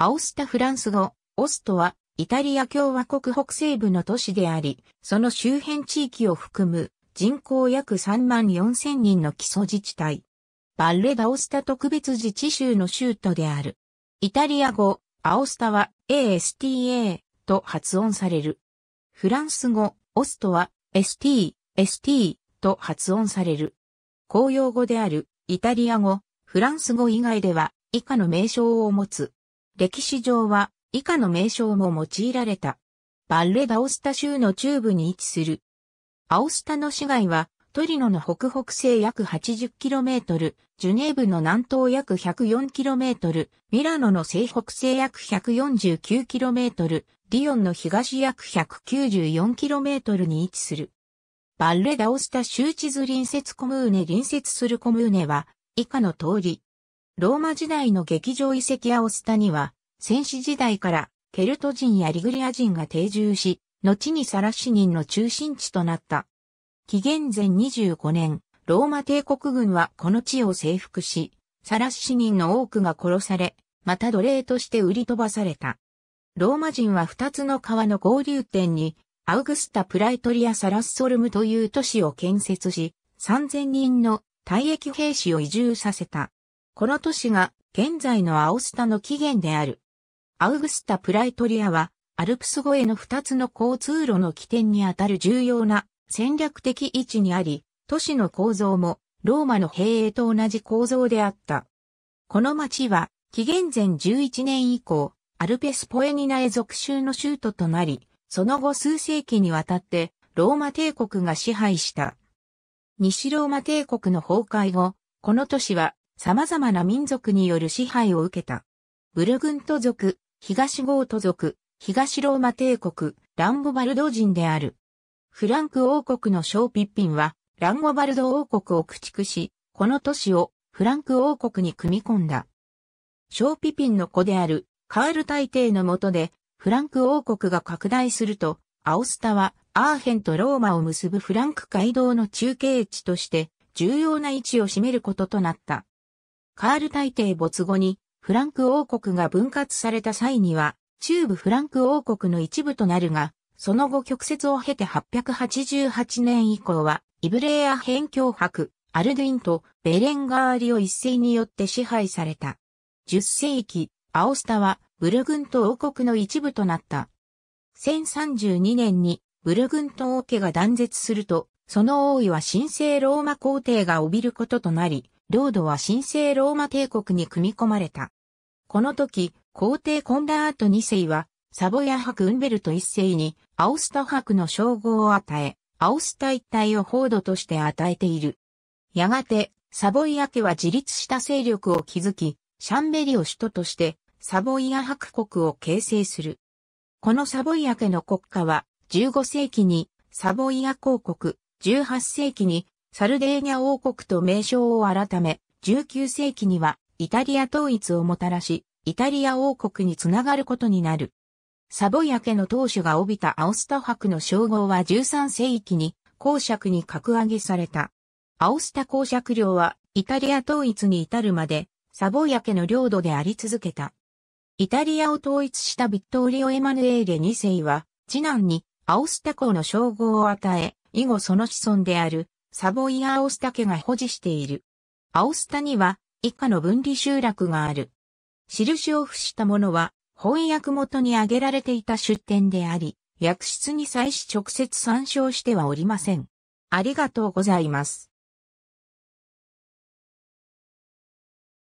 アオスタフランス語、オストは、イタリア共和国北西部の都市であり、その周辺地域を含む人口約3万4千人の基礎自治体。バッレ・ダオスタ特別自治州の州都である。イタリア語、アオスタは ASTA と発音される。フランス語、オストは ST、ST と発音される。公用語であるイタリア語、フランス語以外では以下の名称を持つ。歴史上は以下の名称も用いられた。バッレ・ダオスタ州の中部に位置する。アオスタの市街はトリノの北北西約 80km、ジュネーブの南東約 104km、ミラノの西北西約 149km、リヨンの東約 194km に位置する。バッレ・ダオスタ州地図隣接コムーネ隣接するコムーネは以下の通り。ローマ時代の劇場遺跡アオスタには、戦死時代からケルト人やリグリア人が定住し、後にサラシ人の中心地となった。紀元前25年、ローマ帝国軍はこの地を征服し、サラシ人の多くが殺され、また奴隷として売り飛ばされた。ローマ人は二つの川の合流点に、アウグスタ・プライトリア・サラッソルムという都市を建設し、3000人の退役兵士を移住させた。この都市が現在のアオスタの起源である。アウグスタ・プライトリアは、アルプス越えの2つの交通路の起点にあたる重要な戦略的位置にあり、都市の構造もローマの兵営と同じ構造であった。この町は、紀元前11年以降、アルペスポエニナへ属州の州都となり、その後数世紀にわたってローマ帝国が支配した。西ローマ帝国の崩壊後、この都市は様々な民族による支配を受けた。ブルグント族、東ゴート族、東ローマ帝国、ランゴバルド人である。フランク王国のーピッピンは、ランゴバルド王国を駆逐し、この都市をフランク王国に組み込んだ。ショーピピンの子であるカール大帝の下で、フランク王国が拡大すると、アオスタはアーヘンとローマを結ぶフランク街道の中継地として重要な位置を占めることとなった。カール大帝没後に、フランク王国が分割された際には、中部フランク王国の一部となるが、その後曲折を経て888年以降は、イブレーア辺境伯、アルドゥインとベレンガーリを一斉によって支配された。10世紀、アオスタはブルグント王国の一部となった。1032年にブルグント王家が断絶すると、その王位は神聖ローマ皇帝が帯びることとなり、領土は神聖ローマ帝国に組み込まれた。この時、皇帝コンラート2世は、サボヤ博ウンベルト1世に、アオスタ博の称号を与え、アオスタ一帯を報道として与えている。やがて、サボイア家は自立した勢力を築き、シャンベリを首都として、サボイア博国を形成する。このサボイア家の国家は、15世紀にサボイア公国、18世紀にサルデーニャ王国と名称を改め、19世紀にはイタリア統一をもたらし、イタリア王国につながることになる。サボヤ家の当主が帯びたアオスタ伯の称号は13世紀に公爵に格上げされた。アオスタ公爵領はイタリア統一に至るまでサボヤ家の領土であり続けた。イタリアを統一したビットーリオ・エマヌエーレ2世は次男にアオスタ公の称号を与え、以後その子孫であるサボイアオスタ家が保持している。アオスタには以下の分離集落がある。印を付したものは翻訳元に挙げられていた出典であり、訳室に際し直接参照してはおりません。ありがとうございます。